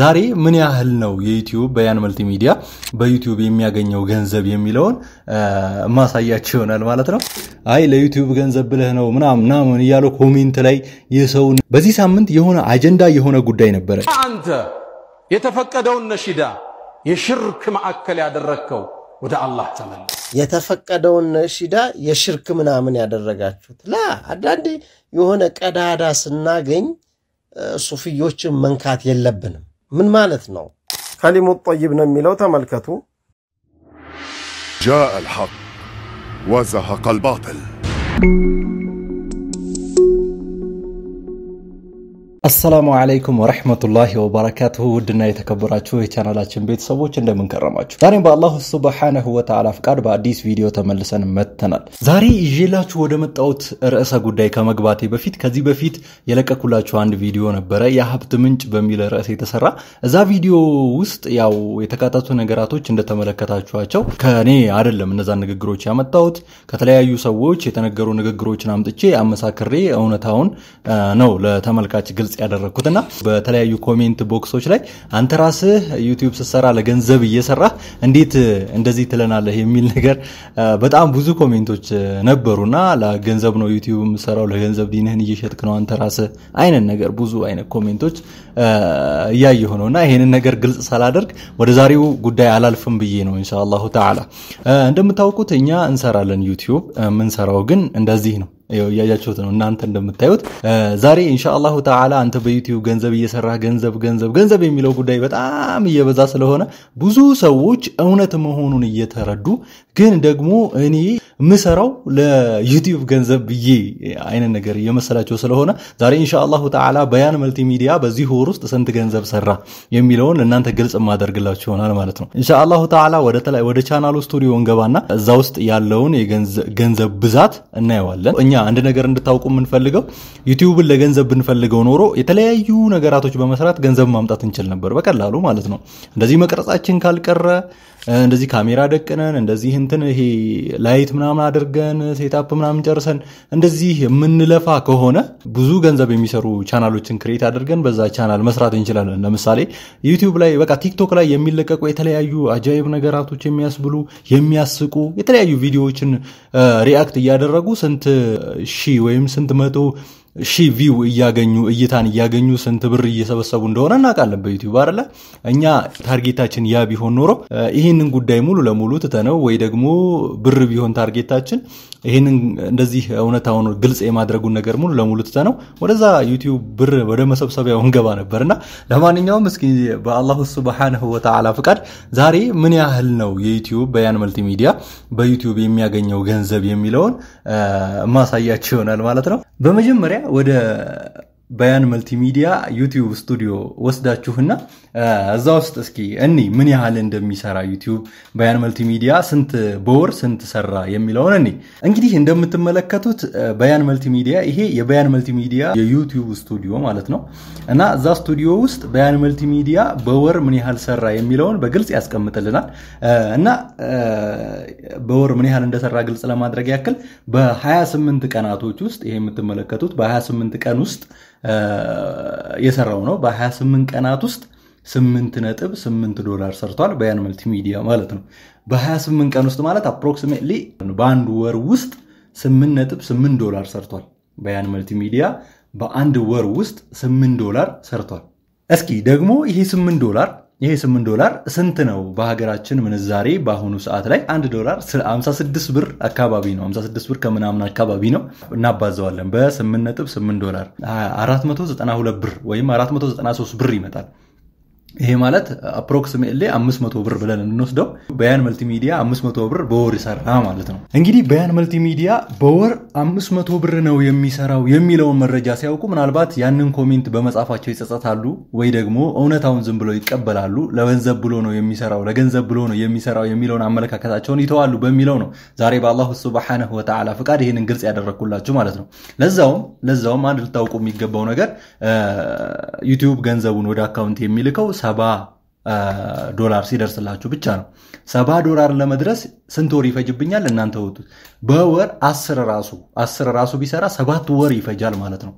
ዛሬ ምን ያህል ነው የዩቲዩብ በያን መልቲ ሚዲያ በዩቲዩብ የሚያገኘው ገንዘብ የሚለውን ማሳያቸው ይሆናል ማለት ነው። አይ ለዩቲዩብ ገንዘብ ብለህ ነው ምናምን ምናምን እያሉ ኮሜንት ላይ የሰውን በዚህ ሳምንት የሆነ አጀንዳ የሆነ ጉዳይ ነበረ። አንተ የተፈቀደውን ነሽዳ የሽርክ ማዕከል ያደረግከው ወደ አላህ ተመለስ። የተፈቀደውን ነሽዳ የሽርክ ምናምን ያደረጋችሁት ላ አንዳንዴ የሆነ ቀዳዳ ስናገኝ ሱፍዮችን መንካት የለብንም። من مالتنا خلي مو طيبنا ميلو تملكتو جاء الحق وزهق الباطل አሰላሙ አለይኩም ወረሕመቱላሂ ወበረካቱሁ ውድና የተከበራችሁ የቻናላችን ቤተሰቦች እንደምንከረማችሁ፣ ዛሬም በአላሁ ሱብሓነሁ ወተዓላ ፍቃድ በአዲስ ቪዲዮ ተመልሰን መጥተናል። ዛሬ ይዤላችሁ ወደ መጣሁት ርዕሰ ጉዳይ ከመግባቴ በፊት ከዚህ በፊት የለቀኩላችሁ አንድ ቪዲዮ ነበረ፣ የሀብት ምንጭ በሚል ርዕስ የተሰራ እዛ ቪዲዮ ውስጥ ያው የተካተቱ ነገራቶች እንደተመለከታችኋቸው ከእኔ አይደለም እነዛን ንግግሮች ያመጣሁት ከተለያዩ ሰዎች የተነገሩ ንግግሮችን አምጥቼ አመሳክሬ እውነታውን ነው ለተመልካች ግልጽ ግልጽ ያደረግኩት እና በተለያዩ ኮሜንት ቦክሶች ላይ አንተ ራስህ ዩቲዩብ ስትሰራ ለገንዘብ እየሰራህ እንዴት እንደዚህ ትለናለህ የሚል ነገር በጣም ብዙ ኮሜንቶች ነበሩና ለገንዘብ ነው ዩቲዩብ የምሰራው ለገንዘብ ዲንህን እየሸጥክ ነው አንተ ራስህ አይነት ነገር ብዙ አይነት ኮሜንቶች እያየሁ ነው እና ይህንን ነገር ግልጽ ሳላደርግ ወደ ዛሬው ጉዳይ አላልፍም ብዬ ነው ኢንሻ ተዓላ እንደምታውቁት እኛ እንሰራለን ዩቲዩብ የምንሰራው ግን እንደዚህ ነው እያያችሁት ነው እናንተ እንደምታዩት። ዛሬ ኢንሻአላሁ ተዓላ አንተ በዩቲዩብ ገንዘብ እየሰራ ገንዘብ ገንዘብ ገንዘብ የሚለው ጉዳይ በጣም እየበዛ ስለሆነ ብዙ ሰዎች እውነት መሆኑን እየተረዱ ግን ደግሞ እኔ ምሰራው ለዩቲዩብ ገንዘብ ብዬ አይነት ነገር እየመሰላቸው ስለሆነ ዛሬ ኢንሻአላሁ ተዓላ በያን መልቲ ሚዲያ በዚህ ወር ውስጥ ስንት ገንዘብ ሰራ የሚለውን እናንተ ግልጽ የማደርግላችሁ ይሆናል ማለት ነው። ኢንሻአላሁ ተዓላ ወደ ቻናሉ ስቱዲዮ እንገባና እዛ ውስጥ ያለውን የገንዘብ ብዛት እናየዋለን። እኛ አንድ ነገር እንድታውቁ የምንፈልገው ዩቲዩብን ለገንዘብ ብንፈልገው ኖሮ የተለያዩ ነገራቶች በመስራት ገንዘብ ማምጣት እንችል ነበር በቀላሉ ማለት ነው። እንደዚህ መቅረጻችን ካልቀረ እንደዚህ ካሜራ ደቅነን እንደዚህ እንትን ይሄ ላይት ምናምን አድርገን ሴታፕ ምናምን ጨርሰን እንደዚህ የምንለፋ ከሆነ ብዙ ገንዘብ የሚሰሩ ቻናሎችን ክሬት አድርገን በዛ ቻናል መስራት እንችላለን። ለምሳሌ ዩቲዩብ ላይ በቃ ቲክቶክ ላይ የሚለቀቁ የተለያዩ አጃይብ ነገራቶች የሚያስብሉ የሚያስቁ የተለያዩ ቪዲዮዎችን ሪአክት እያደረጉ ስንት ሺህ ወይም ስንት መቶ ሺ ቪው እያገኙ እይታን እያገኙ ስንት ብር እየሰበሰቡ እንደሆነ እናውቃለን በዩቲዩብ አለ። እኛ ታርጌታችን ያ ቢሆን ኖሮ ይህንን ጉዳይ ሙሉ ለሙሉ ትተነው ወይ ደግሞ ብር ቢሆን ታርጌታችን ይህንን እንደዚህ እውነታውን ግልጽ የማድረጉን ነገር ሙሉ ለሙሉ ትተ ነው ወደዛ ዩቲዩብ ብር ወደ መሰብሰቢያው እንገባ ነበር እና ለማንኛውም እስኪ በአላሁ ስብሓንሁ ወተዓላ ፍቃድ ዛሬ ምን ያህል ነው የዩቲዩብ በያን መልቲሚዲያ በዩቲዩብ የሚያገኘው ገንዘብ የሚለውን ማሳያቸው ይሆናል ማለት ነው። በመጀመሪያ ወደ በያን መልቲሚዲያ ዩቲዩብ ስቱዲዮ ወስዳችሁና እዛ ውስጥ እስኪ እኒ ምን ያህል እንደሚሰራ ዩቲዩብ በያን መልቲሚዲያ ስንት በወር ስንት ሰራ የሚለውን እኒ እንግዲህ እንደምትመለከቱት በያን መልቲሚዲያ ይሄ የበያን መልቲሚዲያ የዩቲዩብ ስቱዲዮ ማለት ነው እና እዛ ስቱዲዮ ውስጥ በያን መልቲሚዲያ በወር ምን ያህል ሰራ የሚለውን በግልጽ ያስቀምጥልናል እና በወር ምን ያህል እንደሰራ ግልጽ ለማድረግ ያክል በ28 ቀናቶች ውስጥ ይሄ የምትመለከቱት በ28 ቀን ውስጥ የሰራው ነው። በ28 ቀናት ውስጥ 8 ነጥብ 8 ዶላር ሰርቷል። በያን መልቲሚዲያ ሚዲያ ማለት ነው። በ28 ቀን ውስጥ ማለት አፕሮክሲሜትሊ በአንድ ወር ውስጥ 8 ነጥብ 8 ዶላር ሰርቷል። በያን መልቲ ሚዲያ በአንድ ወር ውስጥ 8 ዶላር ሰርቷል። እስኪ ደግሞ ይሄ 8 ዶላር ይሄ 8 ዶላር ስንት ነው? በሀገራችን ምንዛሬ በአሁኑ ሰዓት ላይ አንድ ዶላር 56 ብር አካባቢ ነው። 56 ብር ከምናምን አካባቢ ነው። እናባዘዋለን በ8.8 ዶላር 492 ብር ወይም 493 ብር ይመጣል። ይሄ ማለት አፕሮክሲሜትሊ 500 ብር ብለን እንወስደው በያን መልቲሚዲያ 500 ብር በወር ይሰራ ማለት ነው። እንግዲህ በያን መልቲሚዲያ በወር 500 ብር ነው የሚሰራው የሚለውን መረጃ ሲያውቁ ምናልባት ያንን ኮሜንት በመጻፋቸው ይጸጸታሉ፣ ወይ ደግሞ እውነታውን ዝም ብለው ይቀበላሉ። ለገንዘብ ብሎ ነው የሚሰራው ለገንዘብ ብሎ ነው የሚሰራው የሚለውን አመለካከታቸውን ይተዋሉ በሚለው ነው ዛሬ በአላሁ ሱብሓነሁ ወተዓላ ፍቃድ ይህንን ግልጽ ያደረግኩላችሁ ማለት ነው። ለዛውም ለዛውም አንድ ልታውቁ የሚገባው ነገር ዩቲዩብ ገንዘቡን ወደ አካውንት የሚልከው ሰባ ዶላር ሲደርስላችሁ ብቻ ነው። ሰባ ዶላር ለመድረስ ስንት ወር ይፈጅብኛል? እናንተ ወጡት። በወር አስር ራሱ አስር ራሱ ቢሰራ ሰባት ወር ይፈጃል ማለት ነው።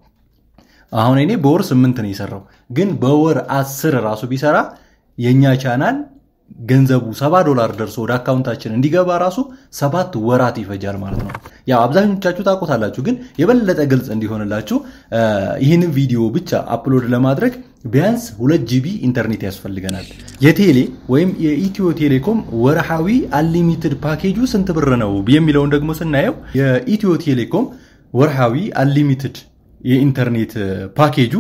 አሁን እኔ በወር ስምንት ነው የሰራው፣ ግን በወር አስር ራሱ ቢሰራ የእኛ ቻናል ገንዘቡ ሰባ ዶላር ደርሶ ወደ አካውንታችን እንዲገባ ራሱ ሰባት ወራት ይፈጃል ማለት ነው። ያው አብዛኞቻችሁ ታውቁታላችሁ፣ ግን የበለጠ ግልጽ እንዲሆንላችሁ ይህንን ቪዲዮ ብቻ አፕሎድ ለማድረግ ቢያንስ ሁለት ጂቢ ኢንተርኔት ያስፈልገናል። የቴሌ ወይም የኢትዮ ቴሌኮም ወርሃዊ አንሊሚትድ ፓኬጁ ስንት ብር ነው የሚለውን ደግሞ ስናየው የኢትዮ ቴሌኮም ወርሃዊ አንሊሚትድ የኢንተርኔት ፓኬጁ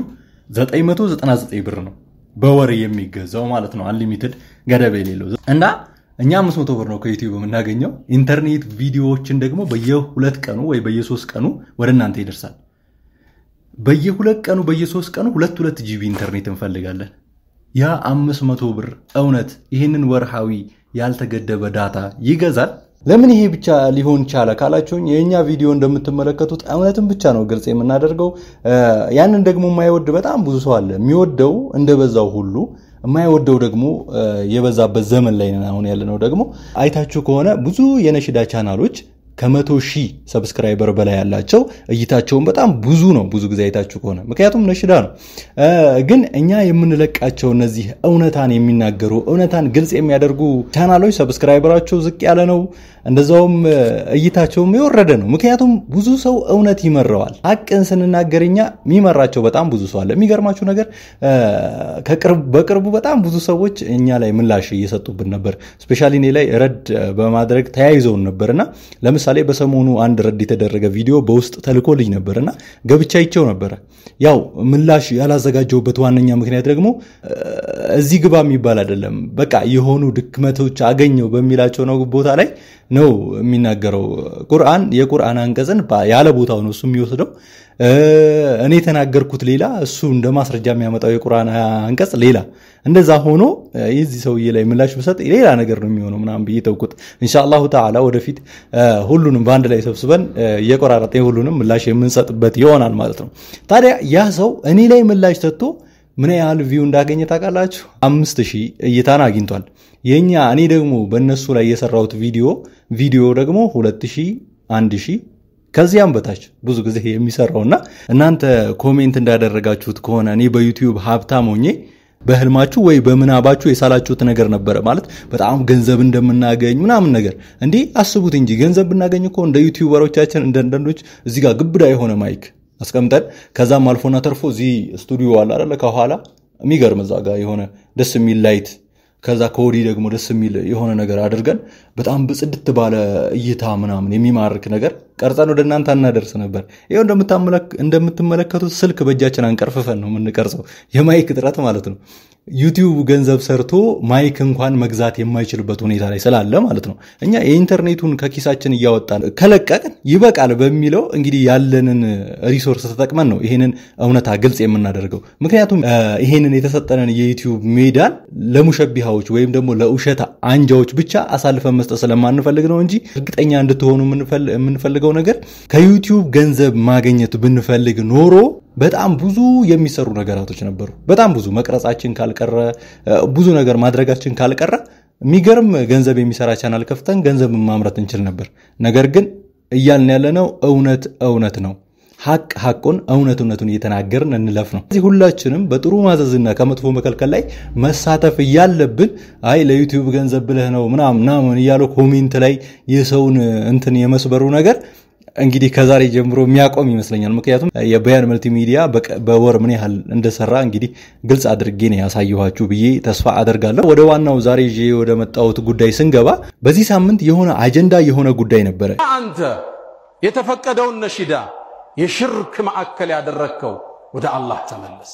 999 ብር ነው በወር የሚገዛው ማለት ነው አንሊሚትድ ገደብ የሌለው እና እኛ አምስት መቶ ብር ነው ከዩቲዩብ የምናገኘው። ኢንተርኔት ቪዲዮዎችን ደግሞ በየሁለት ቀኑ ወይ በየሶስት ቀኑ ወደ እናንተ ይደርሳል። በየሁለት ቀኑ በየሶስት ቀኑ ሁለት ሁለት ጂቢ ኢንተርኔት እንፈልጋለን። ያ አምስት መቶ ብር እውነት ይህንን ወርሃዊ ያልተገደበ ዳታ ይገዛል? ለምን ይሄ ብቻ ሊሆን ቻለ ካላችሁኝ፣ የእኛ ቪዲዮ እንደምትመለከቱት እውነትም ብቻ ነው ግልጽ የምናደርገው። ያንን ደግሞ የማይወድ በጣም ብዙ ሰው አለ። የሚወደው እንደበዛው ሁሉ የማይወደው ደግሞ የበዛበት ዘመን ላይ አሁን ያለነው ደግሞ አይታችሁ ከሆነ ብዙ የነሽዳ ቻናሎች ከመቶ ሺህ ሰብስክራይበር በላይ ያላቸው እይታቸውን በጣም ብዙ ነው። ብዙ ጊዜ አይታችሁ ከሆነ ምክንያቱም ነሽዳ ነው። ግን እኛ የምንለቃቸው እነዚህ እውነታን የሚናገሩ እውነታን ግልጽ የሚያደርጉ ቻናሎች ሰብስክራይበራቸው ዝቅ ያለ ነው፣ እንደዛውም እይታቸውም የወረደ ነው። ምክንያቱም ብዙ ሰው እውነት ይመራዋል። ሀቅን ስንናገር እኛ የሚመራቸው በጣም ብዙ ሰው አለ። የሚገርማችሁ ነገር በቅርቡ በጣም ብዙ ሰዎች እኛ ላይ ምላሽ እየሰጡብን ነበር። ስፔሻሊ እኔ ላይ ረድ በማድረግ ተያይዘውን ነበርና ለምሳሌ በሰሞኑ አንድ ረድ የተደረገ ቪዲዮ በውስጥ ተልኮ ልጅ ነበር እና ገብቻ ይቸው ነበረ። ያው ምላሽ ያላዘጋጀውበት ዋነኛ ምክንያት ደግሞ እዚህ ግባ የሚባል አይደለም። በቃ የሆኑ ድክመቶች አገኘው በሚላቸው ነው ቦታ ላይ ነው የሚናገረው። ቁርአን የቁርአን አንቀጽን ያለ ቦታው ነው እሱ የሚወስደው። እኔ የተናገርኩት ሌላ፣ እሱ እንደ ማስረጃ የሚያመጣው የቁርአን አንቀጽ ሌላ። እንደዛ ሆኖ የዚህ ሰውዬ ላይ ምላሽ ብሰጥ ሌላ ነገር ነው የሚሆነው ምናምን ብዬ ተውኩት። ኢንሻአላሁ ተዓላ ወደፊት ሁሉንም በአንድ ላይ ሰብስበን እየቆራረጠ ሁሉንም ምላሽ የምንሰጥበት ይሆናል ማለት ነው። ታዲያ ያ ሰው እኔ ላይ ምላሽ ሰጥቶ ምን ያህል ቪው እንዳገኘ ታውቃላችሁ? አምስት ሺህ እይታን አግኝቷል። የእኛ እኔ ደግሞ በእነሱ ላይ የሰራሁት ቪዲዮ ቪዲዮ ደግሞ ሁለት ሺህ አንድ ሺህ ከዚያም በታች ብዙ ጊዜ የሚሰራውና እናንተ ኮሜንት እንዳደረጋችሁት ከሆነ እኔ በዩቲዩብ ሀብታም ሆኜ በህልማችሁ ወይ በምናባችሁ የሳላችሁት ነገር ነበረ ማለት በጣም ገንዘብ እንደምናገኝ ምናምን ነገር እንዲ አስቡት እንጂ ገንዘብ ብናገኝ እኮ እንደ ዩቲዩበሮቻችን እንደ አንዳንዶች እዚህ ጋር ግብዳ የሆነ ማይክ አስቀምጠን ከዛም አልፎና ተርፎ እዚህ ስቱዲዮ አለ አይደለ ከኋላ የሚገርም እዛ ጋር የሆነ ደስ የሚል ላይት ከዛ ከወዲህ ደግሞ ደስ የሚል የሆነ ነገር አድርገን በጣም በጽድት ባለ እይታ ምናምን የሚማርክ ነገር ቀርጸን ወደ እናንተ አናደርስ ነበር። ይኸው እንደምትመለከቱት ስልክ በእጃችን አንቀርፍፈን ነው የምንቀርጸው። የማይክ እጥረት ማለት ነው። ዩቲዩብ ገንዘብ ሰርቶ ማይክ እንኳን መግዛት የማይችልበት ሁኔታ ላይ ስላለ ማለት ነው። እኛ የኢንተርኔቱን ከኪሳችን እያወጣን ከለቀቅን ይበቃል በሚለው እንግዲህ ያለንን ሪሶርስ ተጠቅመን ነው ይሄንን እውነታ ግልጽ የምናደርገው። ምክንያቱም ይሄንን የተሰጠንን የዩቲዩብ ሜዳን ለሙሸቢሃዎች ወይም ደግሞ ለውሸት አንጃዎች ብቻ አሳልፈን መስጠት ስለማንፈልግ ነው እንጂ እርግጠኛ እንድትሆኑ የምንፈልገው ነገር ከዩቲዩብ ገንዘብ ማግኘት ብንፈልግ ኖሮ በጣም ብዙ የሚሰሩ ነገራቶች ነበሩ። በጣም ብዙ መቅረጻችን ካልቀረ ብዙ ነገር ማድረጋችን ካልቀረ የሚገርም ገንዘብ የሚሰራ ቻናል ከፍተን ገንዘብ ማምረት እንችል ነበር። ነገር ግን እያልን ያለነው እውነት እውነት ነው። ሀቅ ሀቁን እውነት እውነቱን እየተናገርን እንለፍ ነው። እዚህ ሁላችንም በጥሩ ማዘዝና ከመጥፎ መከልከል ላይ መሳተፍ እያለብን አይ ለዩቲዩብ ገንዘብ ብለህ ነው ምናምን ምናምን እያለ ኮሜንት ላይ የሰውን እንትን የመስበሩ ነገር እንግዲህ ከዛሬ ጀምሮ የሚያቆም ይመስለኛል። ምክንያቱም የበያን መልቲሚዲያ በወር ምን ያህል እንደሰራ እንግዲህ ግልጽ አድርጌ ነው ያሳየኋችሁ ብዬ ተስፋ አደርጋለሁ። ወደ ዋናው ዛሬ ይዤ ወደ መጣሁት ጉዳይ ስንገባ በዚህ ሳምንት የሆነ አጀንዳ የሆነ ጉዳይ ነበረ። አንተ የተፈቀደውን ነሽዳ የሽርክ ማዕከል ያደረግከው ወደ አላህ ተመለስ።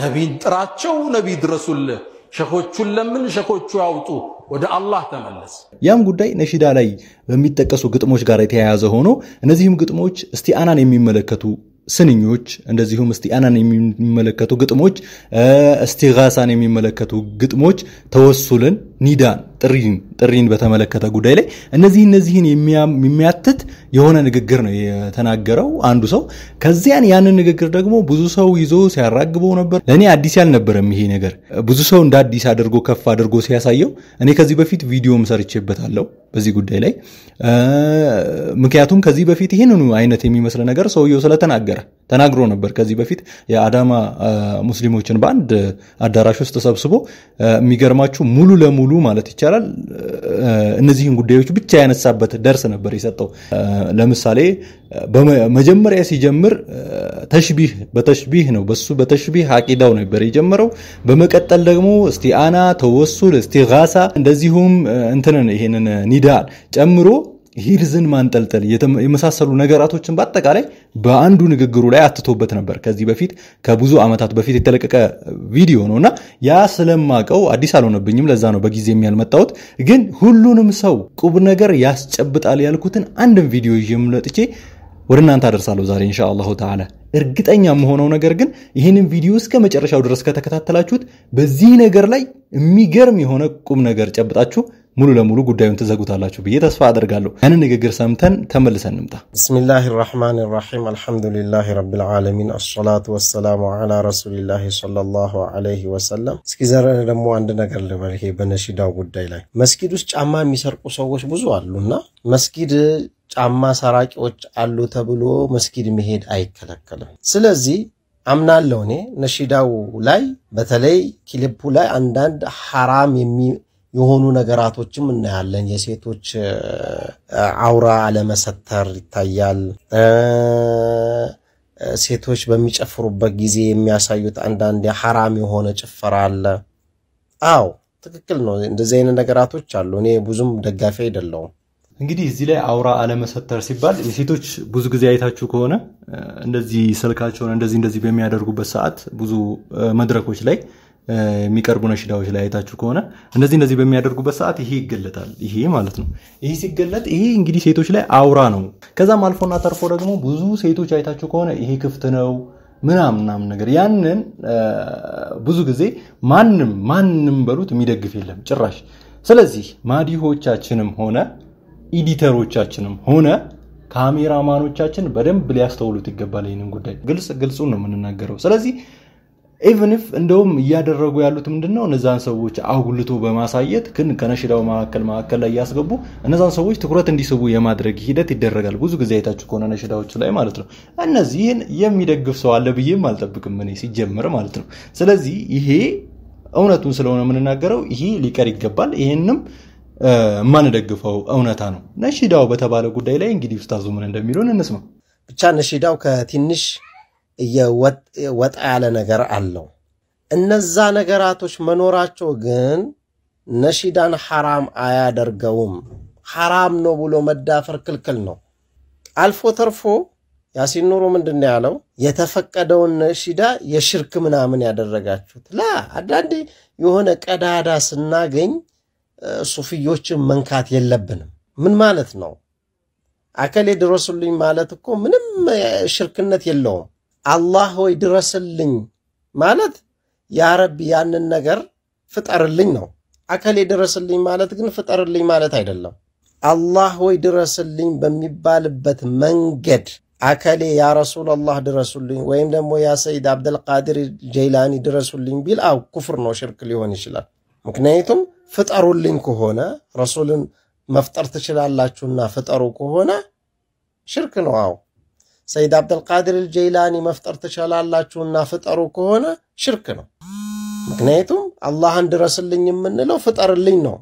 ነቢን ጥራቸው፣ ነቢ ድረሱልህ። ሸኾቹን ለምን ሸኾቹ ያውጡ። ወደ አላህ ተመለስ። ያም ጉዳይ ነሺዳ ላይ በሚጠቀሱ ግጥሞች ጋር የተያያዘ ሆኖ እነዚህም ግጥሞች እስቲአናን የሚመለከቱ ስንኞች እንደዚሁም እስቲአናን የሚመለከቱ ግጥሞች፣ እስቲጋሳን የሚመለከቱ ግጥሞች ተወሱልን፣ ኒዳን ጥሪን በተመለከተ ጉዳይ ላይ እነዚህ እነዚህን የሚያትት የሆነ ንግግር ነው የተናገረው አንዱ ሰው። ከዚያን ያንን ንግግር ደግሞ ብዙ ሰው ይዞ ሲያራግበው ነበር። ለእኔ አዲስ ያልነበረም ይሄ ነገር ብዙ ሰው እንደ አዲስ አድርጎ ከፍ አድርጎ ሲያሳየው እኔ ከዚህ በፊት ቪዲዮም ሰርቼበታለሁ በዚህ ጉዳይ ላይ ምክንያቱም ከዚህ በፊት ይህንኑ አይነት የሚመስል ነገር ሰውየው ስለተናገረ ተናግሮ ነበር። ከዚህ በፊት የአዳማ ሙስሊሞችን በአንድ አዳራሽ ውስጥ ተሰብስቦ የሚገርማችሁ ሙሉ ለሙሉ ማለት ይቻላል ይቻላል እነዚህን ጉዳዮች ብቻ ያነሳበት ደርስ ነበር የሰጠው። ለምሳሌ መጀመሪያ ሲጀምር ተሽቢህ በተሽቢህ ነው፣ በሱ በተሽቢህ አቂዳው ነበር የጀመረው። በመቀጠል ደግሞ እስቲአና፣ ተወሱል፣ እስቲጋሳ እንደዚሁም እንትንን ይሄንን ኒዳ ጨምሮ ሂልዝን ማንጠልጠል የመሳሰሉ ነገራቶችን በአጠቃላይ በአንዱ ንግግሩ ላይ አትቶበት ነበር። ከዚህ በፊት ከብዙ ዓመታት በፊት የተለቀቀ ቪዲዮ ነው እና ያ ስለማቀው አዲስ አልሆነብኝም። ለዛ ነው በጊዜ ያልመጣሁት። ግን ሁሉንም ሰው ቁብ ነገር ያስጨብጣል ያልኩትን አንድም ቪዲዮ የምለጥቼ ወደ እናንተ አደርሳለሁ ዛሬ እንሻ አላሁ ተዓላ። እርግጠኛ የምሆነው ነገር ግን ይህንን ቪዲዮ እስከ መጨረሻው ድረስ ከተከታተላችሁት በዚህ ነገር ላይ የሚገርም የሆነ ቁም ነገር ጨብጣችሁ ሙሉ ለሙሉ ጉዳዩን ትዘጉታላችሁ ብዬ ተስፋ አደርጋለሁ። ያንን ንግግር ሰምተን ተመልሰን እንምጣ። ብስሚላህ ራህማን ራሒም አልሐምዱሊላህ ረብል ዓለሚን አሰላቱ ወሰላሙ ዓላ ረሱሊላህ ሰለላሁ ዓለይሂ ወሰለም። እስኪ ዘረ ደግሞ አንድ ነገር ልበል። ይሄ በነሺዳው ጉዳይ ላይ መስጊድ ውስጥ ጫማ የሚሰርቁ ሰዎች ብዙ አሉና መስጊድ ጫማ ሰራቂዎች አሉ ተብሎ መስጊድ መሄድ አይከለከልም። ስለዚህ አምናለሁ እኔ ነሺዳው ላይ በተለይ ክሊፑ ላይ አንዳንድ ሐራም የሚ የሆኑ ነገራቶችም እናያለን። የሴቶች አውራ አለመሰተር ይታያል። ሴቶች በሚጨፍሩበት ጊዜ የሚያሳዩት አንዳንድ ሐራም የሆነ ጭፈራ አለ። አዎ ትክክል ነው። እንደዚህ አይነት ነገራቶች አሉ። እኔ ብዙም ደጋፊ አይደለውም። እንግዲህ እዚህ ላይ አውራ አለመሰተር ሲባል የሴቶች ብዙ ጊዜ አይታችሁ ከሆነ እንደዚህ ስልካቸውን እንደዚህ እንደዚህ በሚያደርጉበት ሰዓት ብዙ መድረኮች ላይ የሚቀርቡ ነሽዳዎች ላይ አይታችሁ ከሆነ እንደዚህ እንደዚህ በሚያደርጉበት ሰዓት ይሄ ይገለጣል። ይሄ ማለት ነው። ይሄ ሲገለጥ ይሄ እንግዲህ ሴቶች ላይ አውራ ነው። ከዛም አልፎና ተርፎ ደግሞ ብዙ ሴቶች አይታችሁ ከሆነ ይሄ ክፍት ነው ምናምን ምናምን ነገር ያንን ብዙ ጊዜ ማንም ማንም በሉት የሚደግፍ የለም ጭራሽ። ስለዚህ ማዲሆቻችንም ሆነ ኢዲተሮቻችንም ሆነ ካሜራማኖቻችን በደንብ ሊያስተውሉት ይገባል። ይህንን ጉዳይ ግልጽ ግልጹን ነው የምንናገረው። ስለዚህ ኢቨን ኢፍ እንደውም እያደረጉ ያሉት ምንድነው እነዛን ሰዎች አጉልቶ በማሳየት ግን ከነሽዳው መካከል መካከል ላይ እያስገቡ እነዛን ሰዎች ትኩረት እንዲስቡ የማድረግ ሂደት ይደረጋል። ብዙ ጊዜ አይታችሁ ከሆነ ነሽዳዎች ላይ ማለት ነው። እነዚህን የሚደግፍ ሰው አለ ብዬም አልጠብቅም እኔ ሲጀምር ማለት ነው። ስለዚህ ይሄ እውነቱን ስለሆነ የምንናገረው ይሄ ሊቀር ይገባል። ይሄንም የማንደግፈው እውነታ ነው። ነሽዳው በተባለ ጉዳይ ላይ እንግዲህ ውስታዙ ምን እንደሚሉን እንስማ። ብቻ ነሽዳው ከትንሽ ወጣ ያለ ነገር አለው። እነዛ ነገራቶች መኖራቸው ግን ነሺዳን ሐራም አያደርገውም። ሐራም ነው ብሎ መዳፈር ክልክል ነው። አልፎ ተርፎ ያሲን ኑሩ ምንድን ያለው? የተፈቀደውን ነሺዳ የሽርክ ምናምን ያደረጋችሁት ላ አንዳንዴ የሆነ ቀዳዳ ስናገኝ ሱፍዮችን መንካት የለብንም። ምን ማለት ነው? አከሌ ድረሱልኝ ማለት እኮ ምንም ሽርክነት የለውም። አላህ ሆይ ድረስልኝ ማለት ያ ያንን ነገር ፍጠርልኝ ነው። አከሌ ድረስልኝ ማለት ግን ፍጠርልኝ ማለት አይደለም። አላህ ሆይ ድረስልኝ በሚባልበት መንገድ አከሌ ያ ረሱላላህ ድረሱልኝ ወይም ደግሞ ያ ሰይድ አብደልቃድር ጀይላኒ ድረሱልኝ ቢል አው ኩፍር ነው፣ ሽርክ ሊሆን ይችላል። ምክንያቱም ፍጠሩልኝ ከሆነ ረሱልን መፍጠር ትችላላችሁና ፍጠሩ ከሆነ ሽርክ ነው። አው ሰይድ አብደልቃድር አልጀይላኒ መፍጠር ትችላላችሁና ፍጠሩ ከሆነ ሽርክ ነው። ምክንያቱም አላህን ድረስልኝ የምንለው ፍጠርልኝ ነው።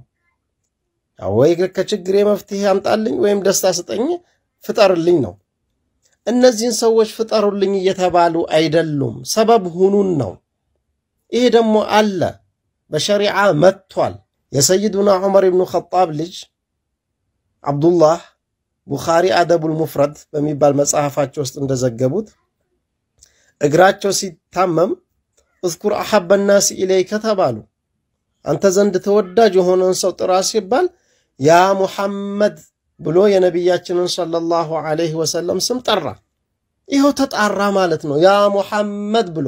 ወይ ከችግሬ መፍትሄ አምጣልኝ ወይም ደስታ ስጠኝ ፍጠርልኝ ነው። እነዚህን ሰዎች ፍጠሩልኝ እየተባሉ አይደሉም፣ ሰበብ ሁኑን ነው። ይሄ ደግሞ አለ በሸሪዓ መጥቷል። የሰይዱና ዑመር ብኑ ኸጣብ ልጅ አብዱላህ ቡኻሪ አደቡል ሙፍረድ በሚባል መጽሐፋቸው ውስጥ እንደዘገቡት እግራቸው ሲታመም እዝኩር አሐበናሲ ኢለይከ ተባሉ። አንተ ዘንድ ተወዳጅ የሆነን ሰው ጥራ ሲባል ያ ሙሐመድ ብሎ የነቢያችንን ሰለላሁ ዐለይሂ ወሰለም ስም ጠራ። ይኸው ተጣራ ማለት ነው። ያ ሙሐመድ ብሎ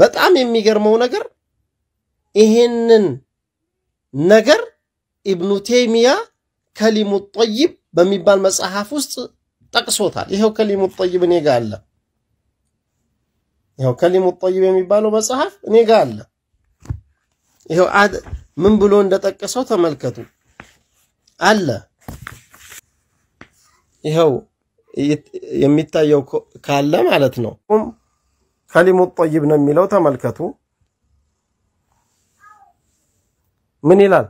በጣም የሚገርመው ነገር ይሄንን ነገር ኢብኑ ቴይሚያ ከሊሙ ጠይብ በሚባል መጽሐፍ ውስጥ ጠቅሶታል። ይኸው ከሊሙ ጠይብ እኔ ጋር አለ። ይኸው ከሊሙ ጠይብ የሚባለው መጽሐፍ እኔ ጋር አለ። ይኸው ምን ብሎ እንደጠቀሰው ተመልከቱ አለ። ይኸው የሚታየው ካለ ማለት ነው። ከሊሙ ጠይብ ነው የሚለው ተመልከቱ። ምን ይላል?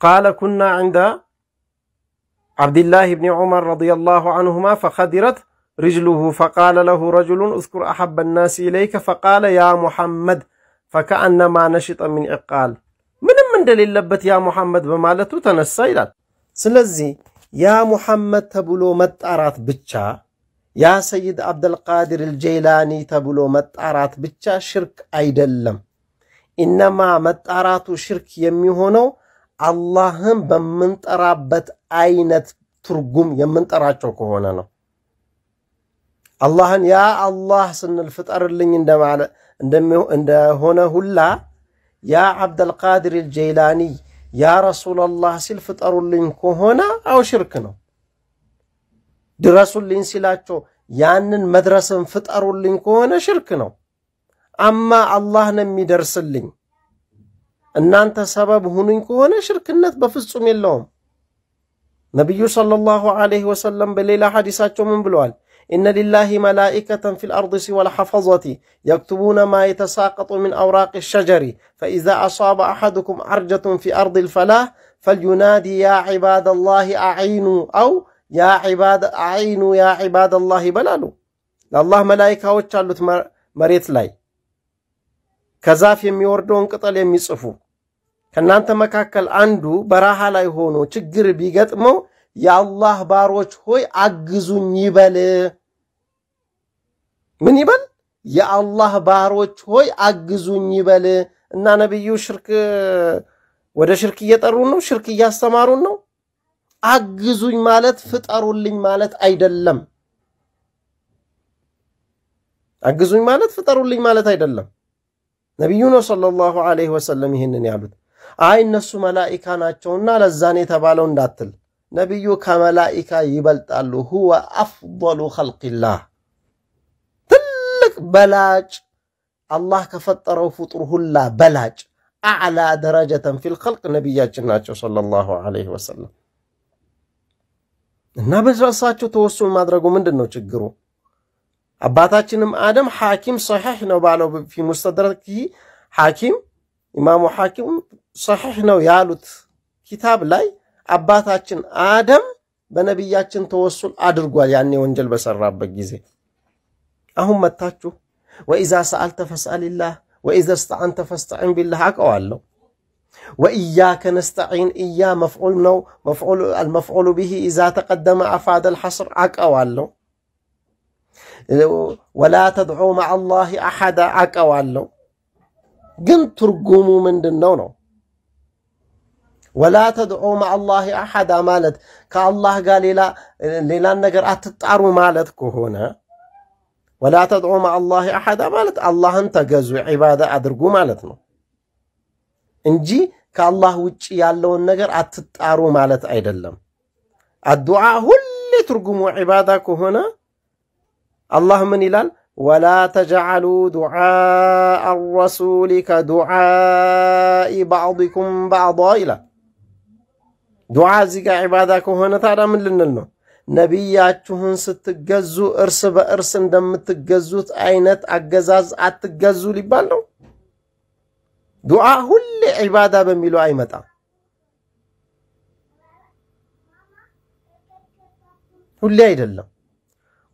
قال كنا عند عبد الله بن عمر رضي الله عنهما فخدرت رجله فقال له رجل اذكر احب الناس اليك فقال يا محمد فكانما نشط من اقال من من دليل لبت يا محمد بمالته تنسى الى سلزي يا محمد تبلو متارات بتشا يا سيد عبد القادر الجيلاني تبلو متارات بتشا شرك ايدلم انما متاراتو شرك يمي هونو አላህን በምንጠራበት አይነት ትርጉም የምንጠራቸው ከሆነ ነው። አላህን ያ አላህ ስንል ፍጠርልኝ እንደሆነ ሁላ ያ ዓብደልቃድር ልጀይላኒ ያ ረሱላላህ ሲል ፍጠሩልኝ ከሆነ አው ሽርክ ነው። ድረሱልኝ ሲላቸው ያንን መድረስን ፍጠሩልኝ ከሆነ ሽርክ ነው። አማ አላህ ነው የሚደርስልኝ النانتا سبب هنوين كوهنا شرك النت بفزتو من اللوم نبي صلى الله عليه وسلم بالليلة حديثات من بلوال إن لله ملائكة في الأرض سوى الحفظة يكتبون ما يتساقط من أوراق الشجر فإذا أصاب أحدكم أرجة في أرض الفلاة فلينادي يا عباد الله أعينوا أو يا عباد أعينوا يا عباد الله بلالو الله ملائكة وشالوت مريت لي ከዛፍ የሚወርደውን ቅጠል የሚጽፉ ከእናንተ መካከል አንዱ በረሃ ላይ ሆኖ ችግር ቢገጥመው የአላህ ባሮች ሆይ አግዙኝ ይበል። ምን ይበል? የአላህ ባሮች ሆይ አግዙኝ ይበል። እና ነቢዩ ሽርክ ወደ ሽርክ እየጠሩን ነው፣ ሽርክ እያስተማሩን ነው። አግዙኝ ማለት ፍጠሩልኝ ማለት አይደለም። አግዙኝ ማለት ፍጠሩልኝ ማለት አይደለም። ነቢዩና ሰለላሁ ዐለይሂ ወሰለም ይህንን ያሉት አይ እነሱ መላኢካ ናቸውና ለዛኔ የተባለው እንዳትል። ነቢዩ ከመላኢካ ይበልጣሉ። ሁወ አፍደሉ ኸልቂላህ ትልቅ በላጭ አላህ ከፈጠረው ፍጡር ሁላ በላጭ አዕላ ደረጀተን ፊል ኸልቅ ነቢያችን ናቸው ሰለላሁ ዐለይሂ ወሰለም። እና በእሳቸው ተወሱል ማድረጉ ምንድን ነው ችግሩ? አባታችንም አደም ሐኪም ሰሒሕ ነው ባለው ፊ ሙስተድረክ ሐኪም ኢማሙ ሐኪም ሰሒሕ ነው ያሉት ኪታብ ላይ አባታችን አደም በነቢያችን ተወሱል አድርጓል። ያኔ ወንጀል በሰራበት ጊዜ አሁን መታችሁ ወኢዛ ሰአልተ ፈስአልላህ ወኢዛ ስተዐንተ ፈስተዒን ቢላህ አቀዋለሁ። ወኢያከ ነስተዒን እያ መፍዑል ነው አልመፍዑሉ ብሂ ኢዛ ተቀደመ አፋደል ሐስር አቀዋለሁ። ወላ ተድዑ ማዓላሂ አሐዳ አቀዋለው። ግን ትርጉሙ ምንድን ነው ነው? ወላ ተድዑ ማዓላሂ አሐዳ ማለት ከአላህ ጋር ሌላን ነገር አትጣሩ ማለት ከሆነ ወላ ተድዑ ማዓላሂ አሐዳ ማለት አላህን ተገዙ ዒባዳ አድርጉ ማለት ነው እንጂ ከአላህ ውጭ ያለውን ነገር አትጣሩ ማለት አይደለም። አዱዓ ሁሌ ትርጉሙ ዒባዳ ከሆነ አላህ ምን ይላል? ወላ ተጅዓሉ ዱዓ አረሱሊ ከዱዓኢ ባዕዲኩም ባዕዳ ይላል። ዱዓ እዚህ ጋር ዒባዳ ከሆነ ታዲያ ምን ልንል ነው? ነቢያችሁን ስትገዙ እርስ በእርስ እንደምትገዙት አይነት አገዛዝ አትገዙ ሊባል ነው። ዱዓ ሁሌ ዒባዳ በሚለው አይመጣም። ሁሌ አይደለም።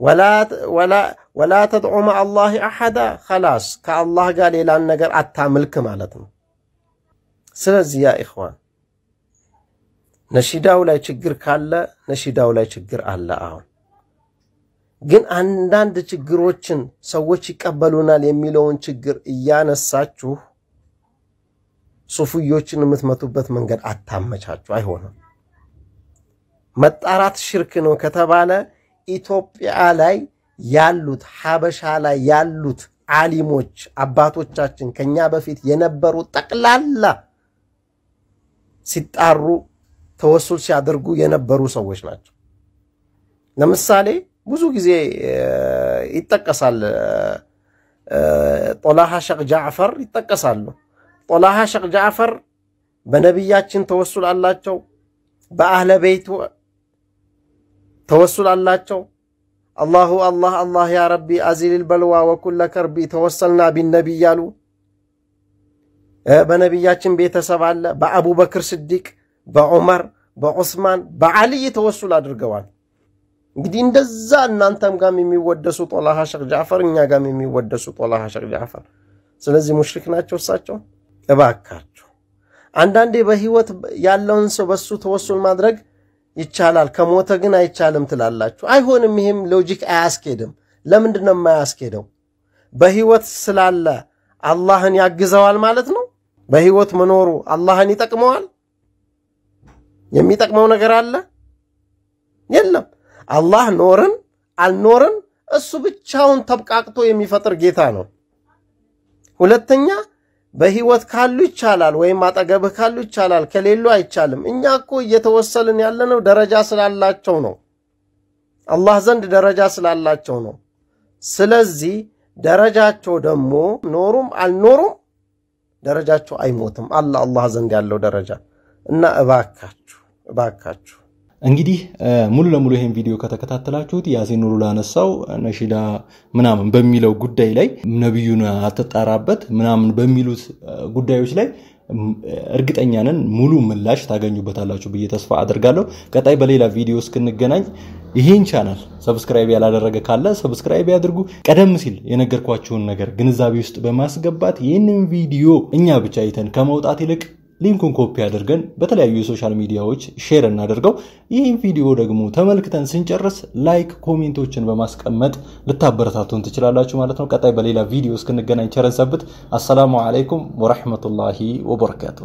ወላ ተድዑ ማዓ አላህ አሐዳ ከላስ ከአላህ ጋር ሌላን ነገር አታምልክ ማለት ነው። ስለዚህ ያ ኢኽዋን ነሺዳው ላይ ችግር ካለ ነሺዳው ላይ ችግር አለ። አሁን ግን አንዳንድ ችግሮችን ሰዎች ይቀበሉናል የሚለውን ችግር እያነሳችሁ ሱፍዮችን የምትመቱበት መንገድ አታመቻችሁ። አይሆንም። መጣራት ሽርክ ነው ከተባለ ኢትዮጵያ ላይ ያሉት ሀበሻ ላይ ያሉት ዓሊሞች አባቶቻችን ከኛ በፊት የነበሩ ጠቅላላ ሲጣሩ ተወሱል ሲያደርጉ የነበሩ ሰዎች ናቸው። ለምሳሌ ብዙ ጊዜ ይጠቀሳል። ጦላሃ ሸቅ ጃዕፈር ይጠቀሳሉ። ጦላሃ ሸቅ ጃዕፈር በነቢያችን ተወሱል አላቸው። በአህለ ቤቱ ተወሱል አላቸው። አላሁ አላህ አላህ ያ ረቢ አዚሊል በልዋ ወኩለ ከርቢ ተወሰልና ቢነቢይ አሉ። በነቢያችን ቤተሰብ አለ። በአቡበክር ስዲቅ፣ በዑመር፣ በዑስማን፣ በዓልይ ተወሱል አድርገዋል። እንግዲህ እንደዛ እናንተም ጋም የሚወደሱ ጦላሃ ሸክ ጃዕፈር፣ እኛ ጋም የሚወደሱ ጦላሃ ሸክ ጃዕፈር። ስለዚህ ሙሽሪክ ናቸው እሳቸው። እባካቸው አንዳንዴ በህይወት ያለውን ሰው በሱ ተወሱል ማድረግ ይቻላል ከሞተ ግን አይቻልም ትላላችሁ። አይሆንም። ይህም ሎጂክ አያስኬድም። ለምንድን ነው የማያስኬደው? በህይወት ስላለ አላህን ያግዘዋል ማለት ነው። በህይወት መኖሩ አላህን ይጠቅመዋል። የሚጠቅመው ነገር አለ የለም። አላህ ኖርን አልኖርን እሱ ብቻውን ተብቃቅቶ የሚፈጥር ጌታ ነው። ሁለተኛ በህይወት ካሉ ይቻላል፣ ወይም አጠገብህ ካሉ ይቻላል፣ ከሌሉ አይቻልም። እኛ እኮ እየተወሰልን ያለነው ደረጃ ስላላቸው ነው፣ አላህ ዘንድ ደረጃ ስላላቸው ነው። ስለዚህ ደረጃቸው ደግሞ ኖሩም አልኖሩም ደረጃቸው አይሞትም። አለ አላህ ዘንድ ያለው ደረጃ እና እባካችሁ እባካችሁ እንግዲህ ሙሉ ለሙሉ ይህን ቪዲዮ ከተከታተላችሁት ያሲን ኑሩ ላነሳው ነሺዳ ምናምን በሚለው ጉዳይ ላይ ነቢዩን አትጣራበት ምናምን በሚሉት ጉዳዮች ላይ እርግጠኛንን ሙሉ ምላሽ ታገኙበታላችሁ ብዬ ተስፋ አድርጋለሁ። ቀጣይ በሌላ ቪዲዮ እስክንገናኝ ይህን ቻናል ሰብስክራይብ ያላደረገ ካለ ሰብስክራይብ ያድርጉ። ቀደም ሲል የነገርኳችሁን ነገር ግንዛቤ ውስጥ በማስገባት ይህንን ቪዲዮ እኛ ብቻ አይተን ከመውጣት ይልቅ ሊንኩን ኮፒ አድርገን በተለያዩ የሶሻል ሚዲያዎች ሼር እናደርገው። ይህን ቪዲዮ ደግሞ ተመልክተን ስንጨርስ ላይክ፣ ኮሜንቶችን በማስቀመጥ ልታበረታቱን ትችላላችሁ ማለት ነው። ቀጣይ በሌላ ቪዲዮ እስክንገናኝ ቸረን ሰብት። አሰላሙ አለይኩም ወረሕመቱላሂ ወበረካቱ።